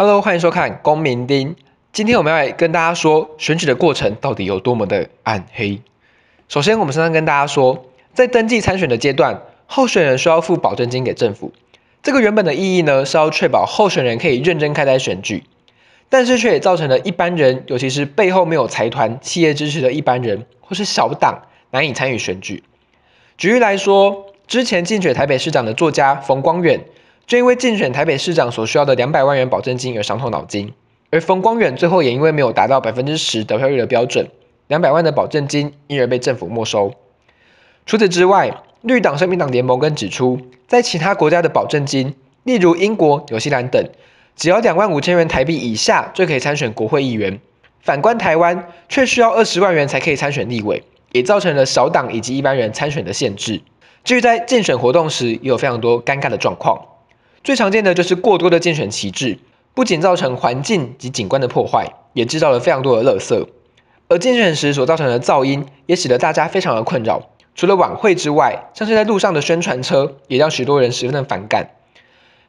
Hello，欢迎收看公民丁。今天我们要跟大家说，选举的过程到底有多么的暗黑。首先，我们先跟大家说，在登记参选的阶段，候选人需要付保证金给政府。这个原本的意义呢，是要确保候选人可以认真看待选举，但是却也造成了一般人，尤其是背后没有财团、企业支持的一般人，或是小党，难以参与选举。举例来说，之前竞选台北市长的作家冯光远。就因为竞选台北市长所需要的两百万元保证金而伤透脑筋，而冯光远最后也因为没有达到百分之十得票率的标准，两百万的保证金因而被政府没收。除此之外，绿党、生命党联盟更指出，在其他国家的保证金，例如英国、纽西兰等，只要两万五千元台币以下，就可以参选国会议员。反观台湾，却需要二十万元才可以参选立委，也造成了小党以及一般人参选的限制。至于在竞选活动时，也有非常多尴尬的状况。最常见的就是过多的竞选旗帜，不仅造成环境及景观的破坏，也制造了非常多的垃圾。而竞选时所造成的噪音，也使得大家非常的困扰。除了晚会之外，像是在路上的宣传车，也让许多人十分的反感。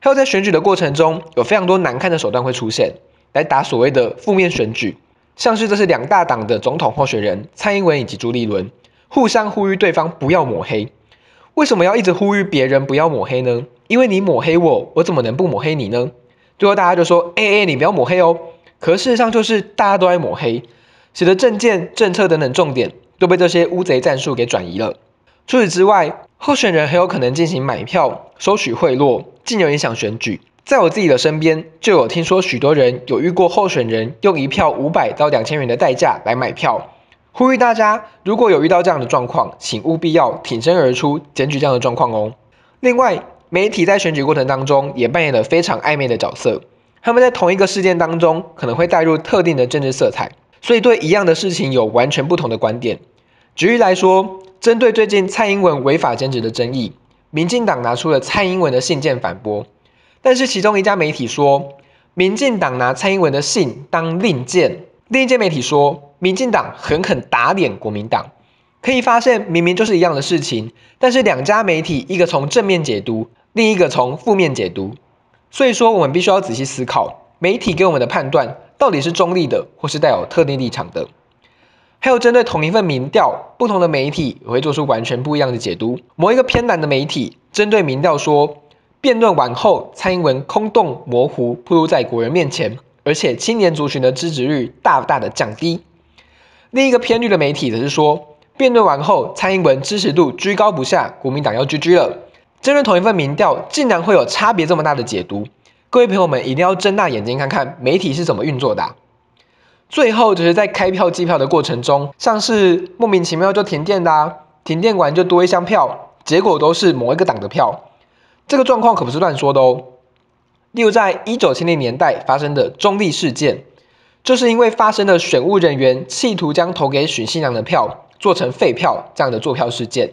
还有在选举的过程中，有非常多难看的手段会出现，来打所谓的负面选举。像是这是两大党的总统候选人蔡英文以及朱立伦，互相呼吁对方不要抹黑。为什么要一直呼吁别人不要抹黑呢？因为你抹黑我，我怎么能不抹黑你呢？最后大家就说：“哎哎，你不要抹黑哦。”可事实上就是大家都爱抹黑，使得政见、政策等等重点都被这些乌贼战术给转移了。除此之外，候选人很有可能进行买票、收取贿赂、进而影响选举。在我自己的身边就有听说许多人有遇过候选人用一票五百到两千元的代价来买票。呼吁大家，如果有遇到这样的状况，请务必要挺身而出，检举这样的状况哦。另外。媒体在选举过程当中也扮演了非常暧昧的角色，他们在同一个事件当中可能会带入特定的政治色彩，所以对一样的事情有完全不同的观点。举例来说，针对最近蔡英文违法兼职的争议，民进党拿出了蔡英文的信件反驳，但是其中一家媒体说民进党拿蔡英文的信当令箭，另一家媒体说民进党狠狠打脸国民党。可以发现，明明就是一样的事情，但是两家媒体一个从正面解读。另一个从负面解读，所以说我们必须要仔细思考媒体给我们的判断到底是中立的，或是带有特定立场的。还有针对同一份民调，不同的媒体也会做出完全不一样的解读。某一个偏蓝的媒体针对民调说，辩论完后蔡英文空洞模糊，暴露在国人面前，而且青年族群的支持率大大的降低。另一个偏绿的媒体则是说，辩论完后蔡英文支持度居高不下，国民党要 GG 了。针对同一份民调，竟然会有差别这么大的解读，各位朋友们一定要睁大眼睛看看媒体是怎么运作的。最后就是在开票计票的过程中，像是莫名其妙就停电啦，停电完就多一箱票，结果都是某一个党的票，这个状况可不是乱说的哦。例如在一九七零年代发生的中立事件，就是因为发生的选务人员企图将投给许信良的票做成废票这样的坐票事件。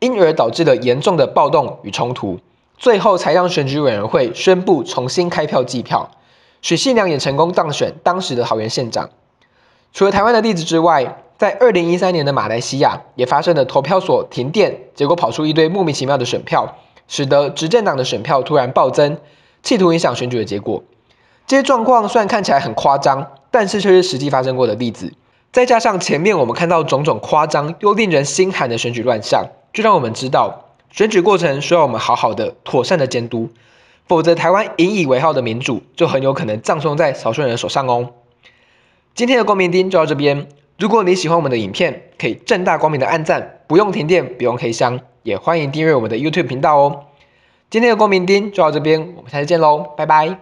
因而导致了严重的暴动与冲突，最后才让选举委员会宣布重新开票计票，许信良也成功当选当时的桃园县长。除了台湾的例子之外，在2013年的马来西亚也发生了投票所停电，结果跑出一堆莫名其妙的选票，使得执政党的选票突然暴增，企图影响选举的结果。这些状况虽然看起来很夸张，但是却是实际发生过的例子。再加上前面我们看到种种夸张又令人心寒的选举乱象。就让我们知道，选举过程需要我们好好的、妥善的监督，否则台湾引以为傲的民主就很有可能葬送在少数人手上哦。今天的光明丁就到这边，如果你喜欢我们的影片，可以正大光明的按赞，不用停电，不用黑箱，也欢迎订阅我们的 YouTube 频道哦。今天的光明丁就到这边，我们下次见喽，拜拜。